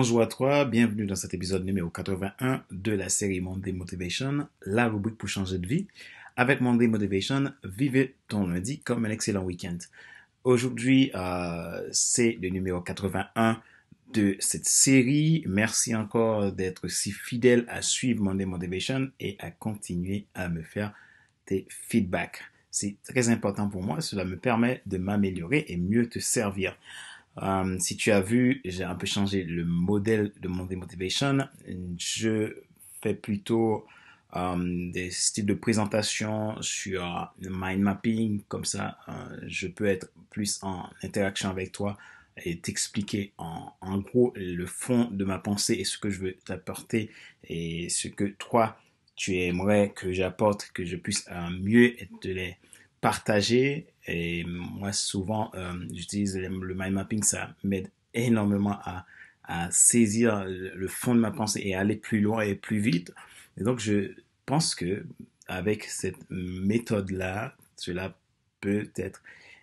bonjour à toi, bienvenue dans cet épisode numéro 81 de la série Monday Motivation, la rubrique pour changer de vie. Avec Monday Motivation, vivez ton lundi comme un excellent week-end. Aujourd'hui, euh, c'est le numéro 81 de cette série. Merci encore d'être si fidèle à suivre Monday Motivation et à continuer à me faire tes feedbacks. C'est très important pour moi, cela me permet de m'améliorer et mieux te servir. Euh, si tu as vu, j'ai un peu changé le modèle de mon motivation. Je fais plutôt euh, des styles de présentation sur le euh, mind mapping. Comme ça, je peux être plus en interaction avec toi et t'expliquer en, gros le fond de ma pensée et ce que je veux t'apporter et ce que toi, tu aimerais que j'apporte, que je puisse mieux te les partager. Et moi, souvent, euh, j'utilise le, mind mapping, ça m'aide énormément à, saisir le, fond de ma pensée et aller plus loin et plus vite. Et donc, je pense que avec cette méthode-là, cela peut être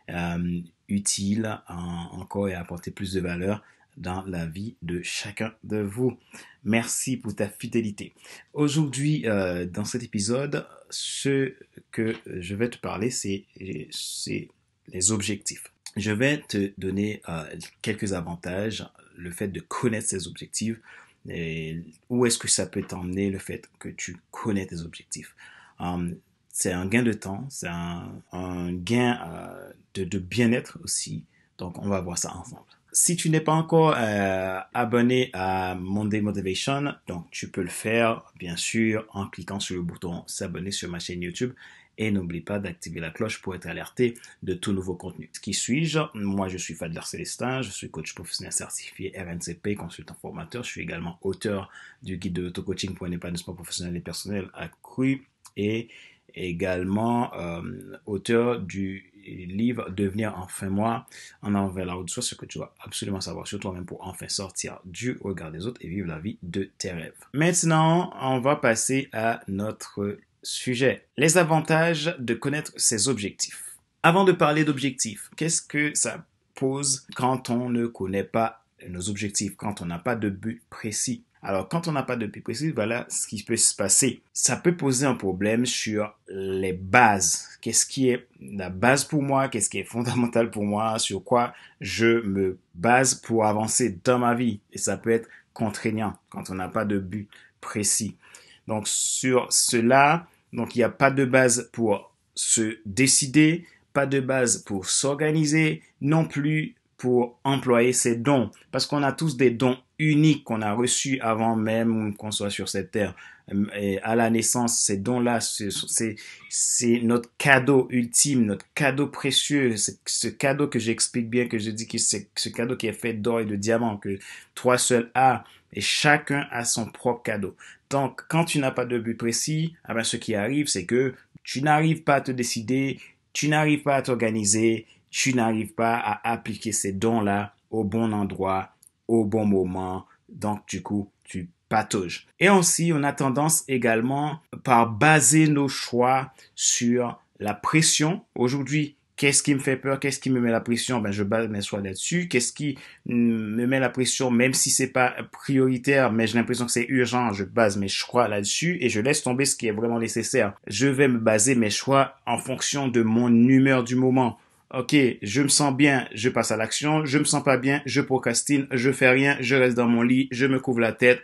euh, utile encore et apporter plus de valeur dans la vie de chacun de vous. Merci pour ta fidélité. Aujourd'hui, euh, dans cet épisode, ce que je vais te parler, c'est les objectifs. Je vais te donner euh, quelques avantages, le fait de connaître ses objectifs, et où est-ce que ça peut t'emmener le fait que tu connais tes objectifs. Euh, c'est un gain de temps, c'est un, gain de bien-être aussi. Donc, on va voir ça ensemble si tu n'es pas encore euh, abonné à Monday Motivation, donc tu peux le faire bien sûr en cliquant sur le bouton s'abonner sur ma chaîne YouTube et n'oublie pas d'activer la cloche pour être alerté de tout nouveau contenu. Qui suis-je Moi, je suis Fadler Célestin, je suis coach professionnel certifié RNCP, consultant formateur. Je suis également auteur du guide de l'auto-coaching pour un épanouissement professionnel et personnel accru et également euh, auteur du livre Devenir enfin moi en envers la haute soit ce que tu dois absolument savoir sur toi-même pour enfin sortir du regard des autres et vivre la vie de tes rêves. Maintenant, on va passer à notre sujet. Les avantages de connaître ses objectifs. Avant de parler d'objectifs, qu'est-ce que ça pose quand on ne connaît pas nos objectifs, quand on n'a pas de but précis alors, quand on n'a pas de but précis, voilà ce qui peut se passer. Ça peut poser un problème sur les bases. Qu'est-ce qui est la base pour moi? Qu'est-ce qui est fondamental pour moi? Sur quoi je me base pour avancer dans ma vie? Et ça peut être contraignant quand on n'a pas de but précis. Donc, sur cela, donc il n'y a pas de base pour se décider, pas de base pour s'organiser, non plus pour employer ses dons. Parce qu'on a tous des dons uniques qu'on a reçus avant même qu'on soit sur cette terre. Euh, et à la naissance, ces dons-là, c'est notre cadeau ultime, notre cadeau précieux. Ce cadeau que j'explique bien, que je dis que c'est ce cadeau qui est fait d'or et de diamant, que toi seul as. Et chacun a son propre cadeau. Donc, quand tu n'as pas de but précis, eh ce qui arrive, c'est que tu n'arrives pas à te décider, tu n'arrives pas à t'organiser, tu n'arrives pas à appliquer ces dons-là au bon endroit, au bon moment. Donc, du coup, tu patauges. Et aussi, on a tendance également par baser nos choix sur la pression. Aujourd'hui, Qu'est-ce qui me fait peur Qu'est-ce qui me met la pression Ben, je base mes choix là-dessus. Qu'est-ce qui me met la pression, même si c'est pas prioritaire, mais j'ai l'impression que c'est urgent, je base mes choix là-dessus et je laisse tomber ce qui est vraiment nécessaire. Je vais me baser mes choix en fonction de mon humeur du moment. OK, je me sens bien, je passe à l'action, je me sens pas bien, je procrastine, je fais rien, je reste dans mon lit, je me couvre la tête,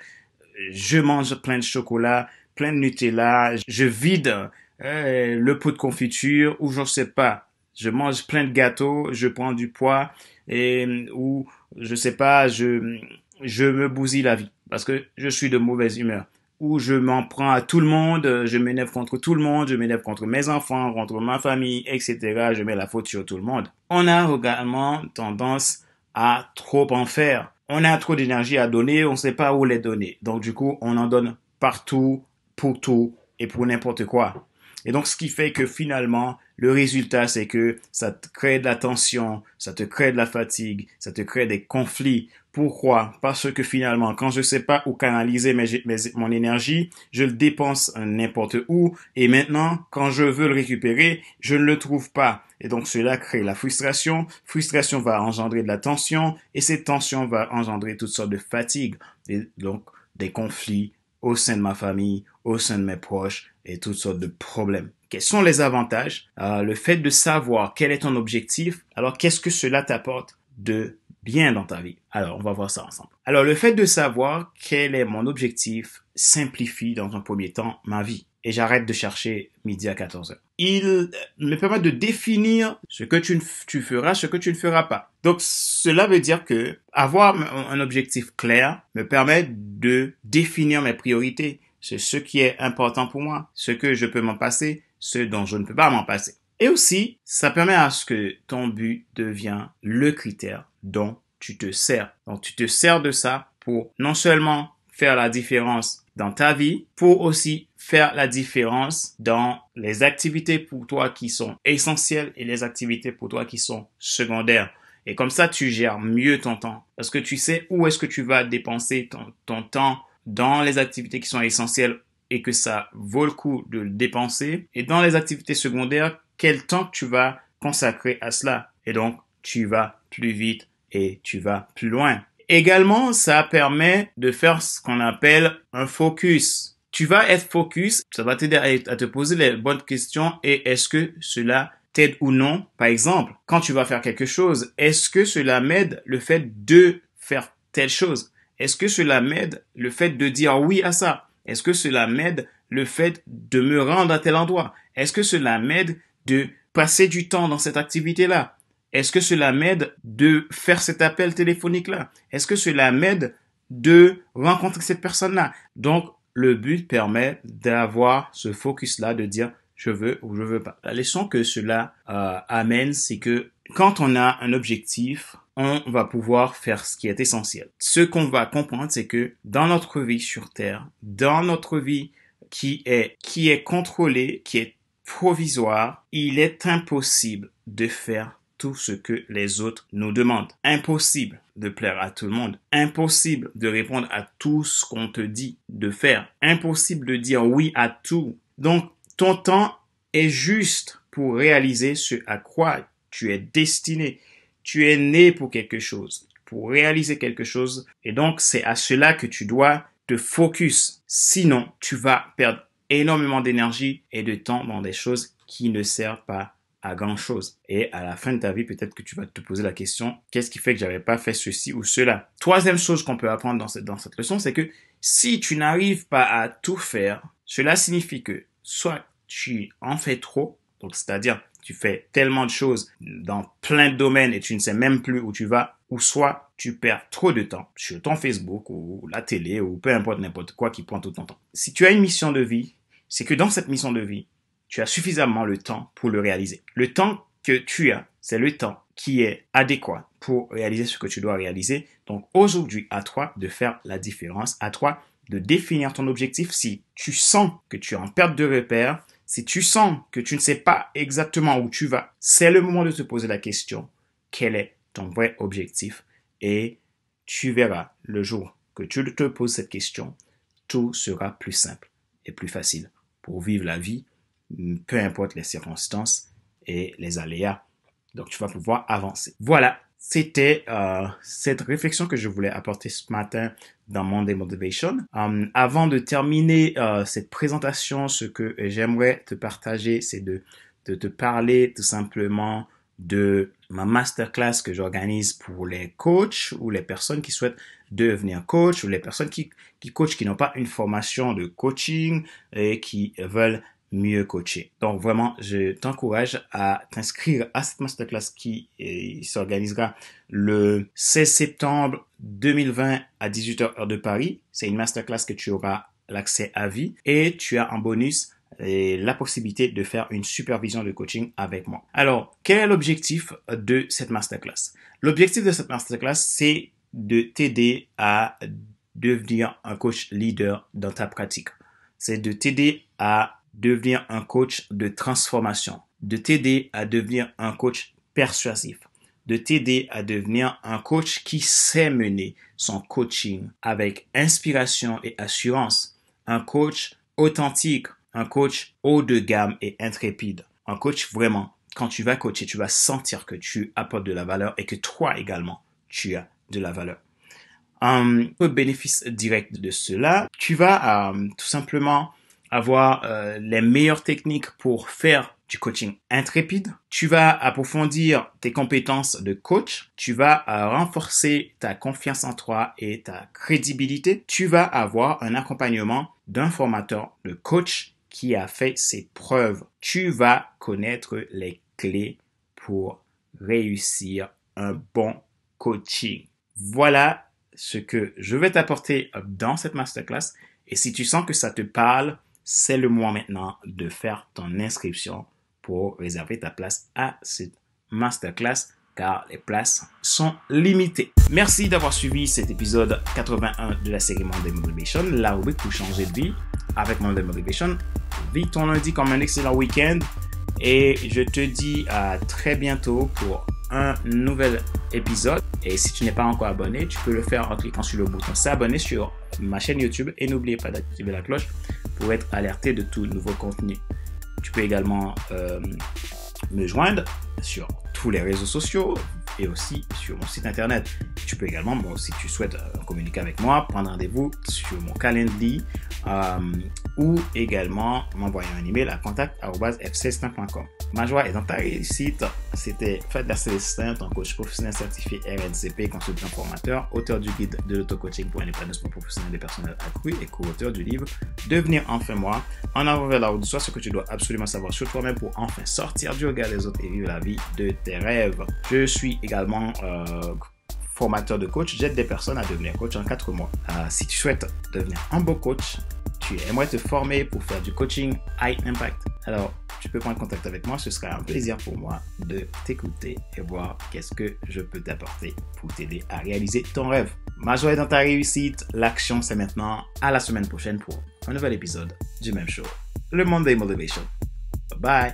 je mange plein de chocolat, plein de Nutella, je vide euh, le pot de confiture ou je sais pas, je mange plein de gâteaux, je prends du poids et euh, ou je sais pas, je je me bousille la vie parce que je suis de mauvaise humeur où je m'en prends à tout le monde, euh, je m'énerve contre tout le monde, je m'énerve contre mes enfants, contre ma famille, etc. Je mets la faute sur tout le monde. On a également tendance à trop en faire. On a trop d'énergie à donner, on ne sait pas où les donner. Donc du coup, on en donne partout, pour tout et pour n'importe quoi. Et donc, ce qui fait que finalement, le résultat, c'est que ça te crée de la tension, ça te crée de la fatigue, ça te crée des conflits. Pourquoi Parce que finalement, quand je ne sais pas où canaliser mon énergie, je le dépense n'importe où. Et maintenant, quand je veux le récupérer, je ne le trouve pas. Et donc cela crée la frustration. Frustration va engendrer de la tension. Et cette tension va engendrer toutes sortes de fatigues. Et donc des conflits au sein de ma famille, au sein de mes proches et toutes sortes de problèmes. Quels sont les avantages euh, Le fait de savoir quel est ton objectif. Alors qu'est-ce que cela t'apporte de bien dans ta vie. Alors, on va voir ça ensemble. Alors, le fait de savoir quel est mon objectif simplifie dans un premier temps ma vie. Et j'arrête de chercher midi à 14h. Il me permet de définir ce que tu, tu feras, ce que tu ne feras pas. Donc, cela veut dire que avoir un objectif clair me permet de définir mes priorités. C'est ce qui est important pour moi, ce que je peux m'en passer, ce dont je ne peux pas m'en passer. Et aussi, ça permet à ce que ton but devient le critère dont tu te sers. Donc tu te sers de ça pour non seulement faire la différence dans ta vie, pour aussi faire la différence dans les activités pour toi qui sont essentielles et les activités pour toi qui sont secondaires. Et comme ça, tu gères mieux ton temps parce que tu sais où est-ce que tu vas dépenser ton, ton temps dans les activités qui sont essentielles et que ça vaut le coup de le dépenser et dans les activités secondaires quel temps tu vas consacrer à cela. Et donc, tu vas plus vite et tu vas plus loin. Également, ça permet de faire ce qu'on appelle un focus. Tu vas être focus, ça va t'aider à te poser les bonnes questions et est-ce que cela t'aide ou non. Par exemple, quand tu vas faire quelque chose, est-ce que cela m'aide le fait de faire telle chose Est-ce que cela m'aide le fait de dire oui à ça Est-ce que cela m'aide le fait de me rendre à tel endroit Est-ce que cela m'aide de passer du temps dans cette activité-là Est-ce que cela m'aide de faire cet appel téléphonique-là Est-ce que cela m'aide de rencontrer cette personne-là Donc, le but permet d'avoir ce focus-là, de dire je veux ou je veux pas. La leçon que cela euh, amène, c'est que quand on a un objectif, on va pouvoir faire ce qui est essentiel. Ce qu'on va comprendre, c'est que dans notre vie sur Terre, dans notre vie qui est, qui est contrôlée, qui est provisoire, il est impossible de faire tout ce que les autres nous demandent. Impossible de plaire à tout le monde. Impossible de répondre à tout ce qu'on te dit de faire. Impossible de dire oui à tout. Donc, ton temps est juste pour réaliser ce à quoi tu es destiné. Tu es né pour quelque chose, pour réaliser quelque chose. Et donc, c'est à cela que tu dois te focus. Sinon, tu vas perdre énormément d'énergie et de temps dans des choses qui ne servent pas à grand chose. Et à la fin de ta vie, peut-être que tu vas te poser la question, qu'est-ce qui fait que j'avais pas fait ceci ou cela? Troisième chose qu'on peut apprendre dans cette, dans cette leçon, c'est que si tu n'arrives pas à tout faire, cela signifie que soit tu en fais trop, donc c'est-à-dire tu fais tellement de choses dans plein de domaines et tu ne sais même plus où tu vas, ou soit tu perds trop de temps sur ton Facebook ou la télé ou peu importe n'importe quoi qui prend tout ton temps. Si tu as une mission de vie, c'est que dans cette mission de vie, tu as suffisamment le temps pour le réaliser. Le temps que tu as, c'est le temps qui est adéquat pour réaliser ce que tu dois réaliser. Donc aujourd'hui, à toi de faire la différence, à toi de définir ton objectif. Si tu sens que tu es en perte de repère, si tu sens que tu ne sais pas exactement où tu vas, c'est le moment de te poser la question, quel est ton vrai objectif et tu verras, le jour que tu te poses cette question, tout sera plus simple et plus facile pour vivre la vie, peu importe les circonstances et les aléas. Donc tu vas pouvoir avancer. Voilà, c'était euh, cette réflexion que je voulais apporter ce matin dans Monday Motivation. Euh, avant de terminer euh, cette présentation, ce que j'aimerais te partager, c'est de, de te parler tout simplement de ma masterclass que j'organise pour les coachs ou les personnes qui souhaitent devenir coach ou les personnes qui, qui coachent qui n'ont pas une formation de coaching et qui veulent mieux coacher. Donc vraiment, je t'encourage à t'inscrire à cette masterclass qui euh, s'organisera le 16 septembre 2020 à 18h heure de Paris. C'est une masterclass que tu auras l'accès à vie et tu as en bonus et la possibilité de faire une supervision de coaching avec moi. Alors, quel est l'objectif de cette masterclass L'objectif de cette masterclass, c'est de t'aider à devenir un coach leader dans ta pratique. C'est de t'aider à devenir un coach de transformation, de t'aider à devenir un coach persuasif, de t'aider à devenir un coach qui sait mener son coaching avec inspiration et assurance, un coach authentique, un coach haut de gamme et intrépide. Un coach vraiment, quand tu vas coacher, tu vas sentir que tu apportes de la valeur et que toi également, tu as de la valeur. Un hum, bénéfice direct de cela, tu vas hum, tout simplement avoir euh, les meilleures techniques pour faire du coaching intrépide. Tu vas approfondir tes compétences de coach. Tu vas euh, renforcer ta confiance en toi et ta crédibilité. Tu vas avoir un accompagnement d'un formateur de coach qui a fait ses preuves. Tu vas connaître les clés pour réussir un bon coaching. Voilà ce que je vais t'apporter dans cette masterclass. Et si tu sens que ça te parle, c'est le moment maintenant de faire ton inscription pour réserver ta place à cette masterclass car les places sont limitées. Merci d'avoir suivi cet épisode 81 de la série Monday Motivation, la rubrique pour changer de vie avec Monday Motivation. Vite ton lundi comme un excellent week-end et je te dis à très bientôt pour un nouvel épisode. Et si tu n'es pas encore abonné, tu peux le faire en cliquant sur le bouton s'abonner sur ma chaîne YouTube et n'oubliez pas d'activer la cloche pour être alerté de tout nouveau contenu. Tu peux également euh, me joindre sur tous les réseaux sociaux et aussi sur mon site internet. Tu peux également, si tu souhaites euh, communiquer avec moi, prendre rendez-vous sur mon calendrier euh, ou également m'envoyer un email à contact.fcestin.com. Ma joie est dans ta réussite. C'était Fred Célestin, ton coach professionnel certifié RNCP, consultant formateur, auteur du guide de l'auto-coaching pour un épanouissement professionnel des personnels accru et co-auteur du livre Devenir enfin moi, en avant vers la route ce que tu dois absolument savoir sur toi-même pour enfin sortir du regard des autres et vivre la vie de tes rêves. Je suis également euh, formateur de coach, j'aide des personnes à devenir coach en 4 mois. Euh, si tu souhaites devenir un beau coach, tu aimerais te former pour faire du coaching high impact, alors tu peux prendre contact avec moi, ce sera un plaisir pour moi de t'écouter et voir qu'est-ce que je peux t'apporter pour t'aider à réaliser ton rêve. Ma joie est dans ta réussite, l'action c'est maintenant, à la semaine prochaine pour un nouvel épisode du même show, Le Monday Motivation. Bye bye